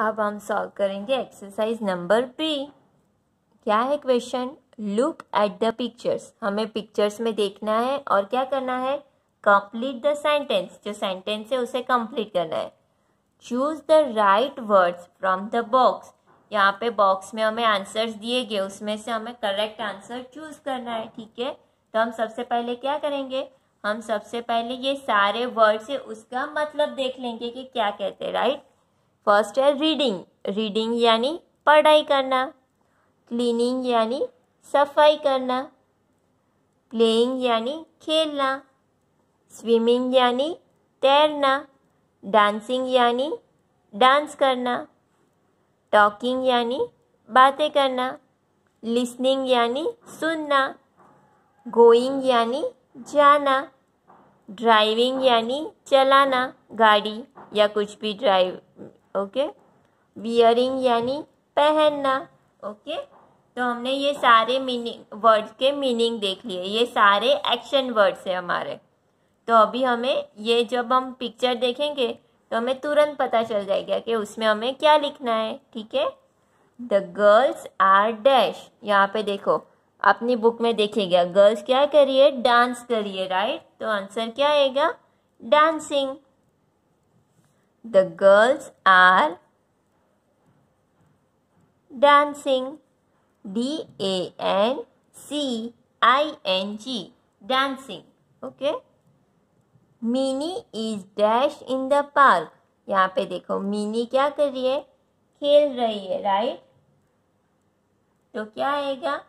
अब हम सॉल्व करेंगे एक्सरसाइज नंबर बी क्या है question look at the pictures हमें पिक्चर्स में देखना है और क्या करना है कंप्लीट द सेंटेंस जो सेंटेंस है उसे कंप्लीट करना है choose the right words from the box यहाँ पे बॉक्स में हमें आंसर्स दिए गए उसमें से हमें करेक्ट आंसर चूज करना है ठीक है तो हम सबसे पहले क्या करेंगे हम सबसे पहले ये सारे वर्ड्स है उसका मतलब देख लेंगे कि क्या कहते हैं राइट फर्स्ट है रीडिंग रीडिंग यानी पढ़ाई करना क्लीनिंग यानी सफाई करना प्लेइंग यानी खेलना स्विमिंग यानी तैरना डांसिंग यानी डांस करना टॉकिंग यानी बातें करना लिसनिंग यानी सुनना गोइंग यानी जाना ड्राइविंग यानी चलाना गाड़ी या कुछ भी ड्राइव ओके वियरिंग यानी पहनना ओके तो हमने ये सारे मीनिंग वर्ड्स के मीनिंग देख लिए ये सारे एक्शन वर्ड्स है हमारे तो अभी हमें ये जब हम पिक्चर देखेंगे तो हमें तुरंत पता चल जाएगा कि उसमें हमें क्या लिखना है ठीक है द गर्ल्स आर डैश यहाँ पे देखो अपनी बुक में देखिएगा गर्ल्स क्या करिए डांस करिए राइट तो आंसर क्या आएगा dancing The girls are dancing. D A N C I N G. Dancing. Okay. Mini is dash in the park यहाँ पे देखो मिनी क्या कर रही है खेल रही है राइट तो क्या आएगा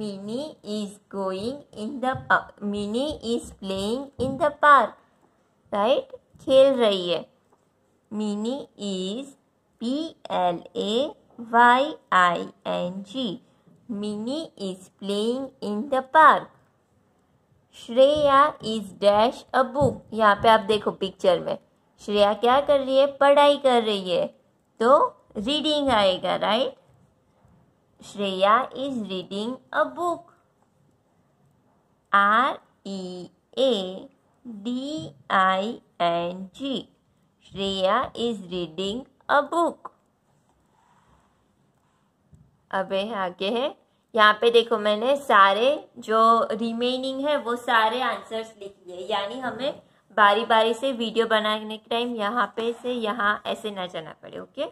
Mini is going in the Mini is playing in the park right खेल रही है Mini is P L A Y I N G Mini is playing in the park Shreya is dash a book यहाँ पे आप देखो पिक्चर में श्रेया क्या कर रही है पढ़ाई कर रही है तो रीडिंग आएगा right Shreya is reading a book R E A D I N G Shreya is reading a book. अब आगे है यहाँ पे देखो मैंने सारे जो रिमेनिंग है वो सारे आंसर्स लिख लिए यानी हमें बारी बारी से वीडियो बनाने के टाइम यहाँ पे से यहाँ ऐसे ना जाना पड़े okay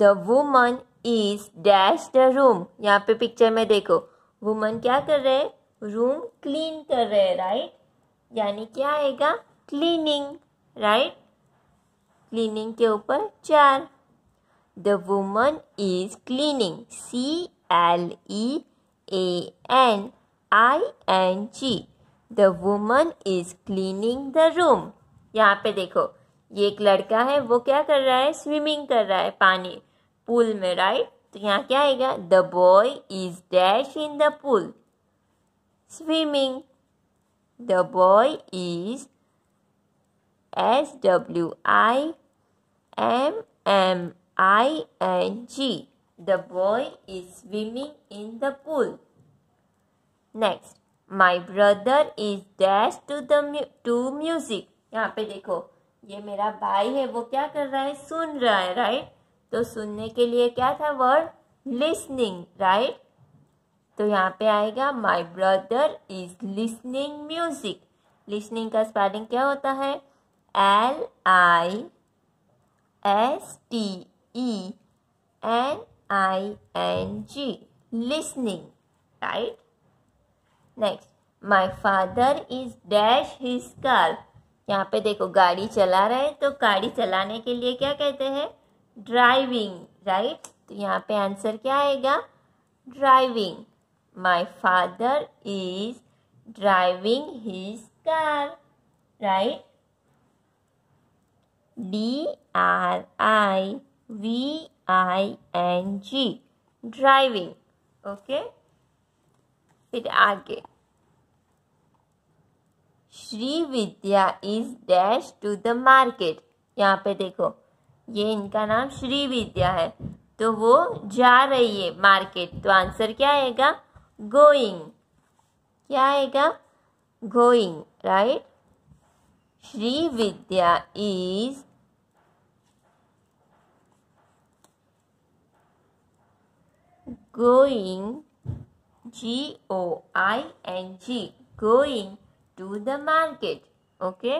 the woman is dash the room यहाँ पे पिक्चर में देखो वुमन क्या कर रहे है रूम क्लीन कर रहे है राइट यानी क्या आएगा क्लीनिंग राइट क्लीनिंग के ऊपर चार the woman is cleaning C L E A N I N G the woman is cleaning the room यहाँ पे देखो ये एक लड़का है वो क्या कर रहा है स्विमिंग कर रहा है पानी पूल में राइट तो यहाँ क्या आएगा the boy is dash in the pool swimming the boy is S W I M M I N G the boy is swimming in the pool next my brother is dash to the to music यहाँ पे देखो ये मेरा भाई है वो क्या कर रहा है सुन रहा है राइट तो सुनने के लिए क्या था वर्ड लिसनिंग राइट तो यहाँ पे आएगा my brother is listening music listening का स्पेलिंग क्या होता है L I S T E N I N G listening right next my father is dash his car यहाँ पे देखो गाड़ी चला रहे हैं तो गाड़ी चलाने के लिए क्या कहते हैं ड्राइविंग राइट तो यहाँ पे आंसर क्या आएगा driving my father is driving his car right D R I V I N G driving okay फिर आगे Shri Vidya is dash to the market यहाँ पे देखो ये इनका नाम श्री विद्या है तो वो जा रही है मार्केट तो आंसर क्या आएगा गोइंग क्या आएगा going right Shri Vidya is going G O I N G going to the market okay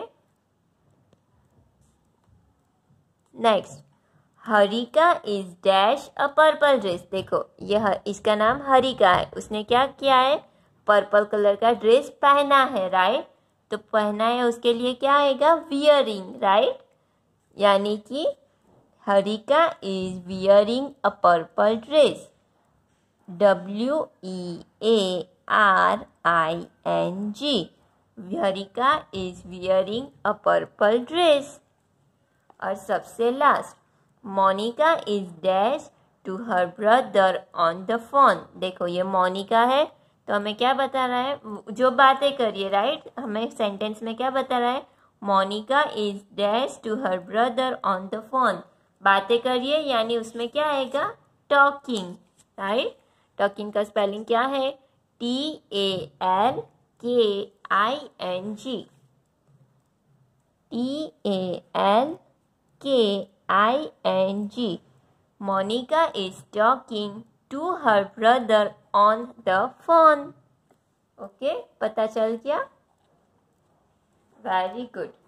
next Harika is dash a purple dress देखो यह इसका नाम हरिका है उसने क्या किया है पर्पल कलर का ड्रेस पहना है राइट तो पहना है उसके लिए क्या आएगा वियरिंग राइट यानी कि Harika is wearing a purple dress W E A R I N G Harika is wearing a purple dress और सबसे last Monika is dash to her brother on the phone देखो ये मोनिका है तो हमें क्या बता रहा है जो बातें करिए राइट हमें सेंटेंस में क्या बता रहा है Monika is dash to her brother on the phone बातें करिए यानी उसमें क्या आएगा टॉकिंग राइट टकिन का स्पेलिंग क्या है T A L K I N G T A L K I N G Monika is talking to her brother on the phone okay पता चल गया वेरी गुड